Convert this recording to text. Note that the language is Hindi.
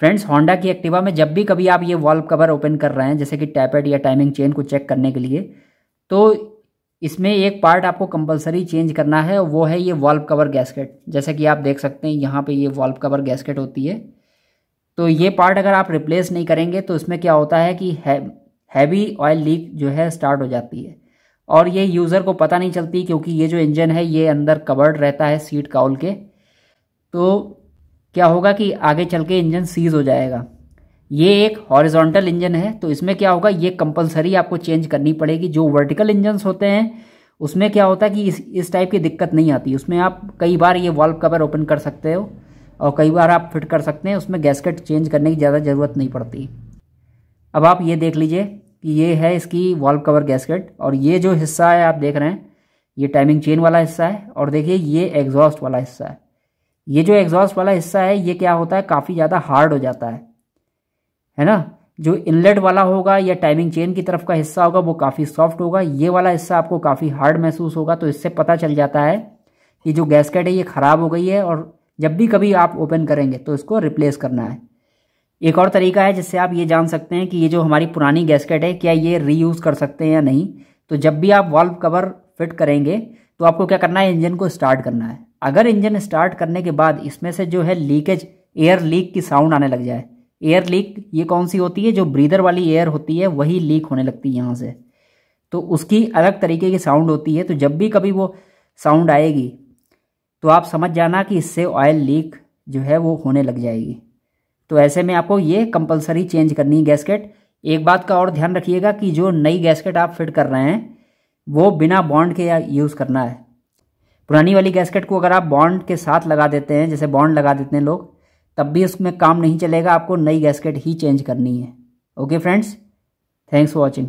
फ्रेंड्स होंडा की एक्टिवा में जब भी कभी आप ये वॉल्व कवर ओपन कर रहे हैं जैसे कि टैपेड या टाइमिंग चेन को चेक करने के लिए तो इसमें एक पार्ट आपको कंपलसरी चेंज करना है वो है ये वॉल्व कवर गैसकेट जैसे कि आप देख सकते हैं यहाँ पे ये वॉल्व कवर गैसकेट होती है तो ये पार्ट अगर आप रिप्लेस नहीं करेंगे तो इसमें क्या होता है कि हैवी ऑयल लीक जो है स्टार्ट हो जाती है और ये यूज़र को पता नहीं चलती क्योंकि ये जो इंजन है ये अंदर कवर्ड रहता है सीट काउल के तो क्या होगा कि आगे चल के इंजन सीज हो जाएगा ये एक हॉरिजॉन्टल इंजन है तो इसमें क्या होगा ये कंपलसरी आपको चेंज करनी पड़ेगी जो वर्टिकल इंजन होते हैं उसमें क्या होता है कि इस इस टाइप की दिक्कत नहीं आती उसमें आप कई बार ये वॉल्व कवर ओपन कर सकते हो और कई बार आप फिट कर सकते हैं उसमें गैसकेट चेंज करने की ज़्यादा ज़रूरत नहीं पड़ती अब आप ये देख लीजिए कि ये है इसकी वॉल्व कवर गैसकेट और ये जो हिस्सा है आप देख रहे हैं ये टाइमिंग चेन वाला हिस्सा है और देखिए ये एग्जॉस्ट वाला हिस्सा है ये जो एग्जॉस्ट वाला हिस्सा है ये क्या होता है काफ़ी ज़्यादा हार्ड हो जाता है है ना जो इनलेट वाला होगा या टाइमिंग चेन की तरफ का हिस्सा होगा वो काफ़ी सॉफ्ट होगा ये वाला हिस्सा आपको काफ़ी हार्ड महसूस होगा तो इससे पता चल जाता है कि जो गैसकेट है ये ख़राब हो गई है और जब भी कभी आप ओपन करेंगे तो इसको रिप्लेस करना है एक और तरीका है जिससे आप ये जान सकते हैं कि ये जो हमारी पुरानी गैसकेट है क्या ये रीयूज़ कर सकते हैं या नहीं तो जब भी आप वॉल्व कवर फिट करेंगे तो आपको क्या करना है इंजन को स्टार्ट करना है अगर इंजन स्टार्ट करने के बाद इसमें से जो है लीकेज एयर लीक की साउंड आने लग जाए एयर लीक ये कौन सी होती है जो ब्रीदर वाली एयर होती है वही लीक होने लगती है यहाँ से तो उसकी अलग तरीके की साउंड होती है तो जब भी कभी वो साउंड आएगी तो आप समझ जाना कि इससे ऑयल लीक जो है वो होने लग जाएगी तो ऐसे में आपको ये कंपलसरी चेंज करनी है गैसकेट एक बात का और ध्यान रखिएगा कि जो नई गैसकेट आप फिट कर रहे हैं वो बिना बॉन्ड के यूज़ करना है पुरानी वाली गैसकेट को अगर आप बॉन्ड के साथ लगा देते हैं जैसे बॉन्ड लगा देते हैं लोग तब भी उसमें काम नहीं चलेगा आपको नई गैसकेट ही चेंज करनी है okay friends thanks for watching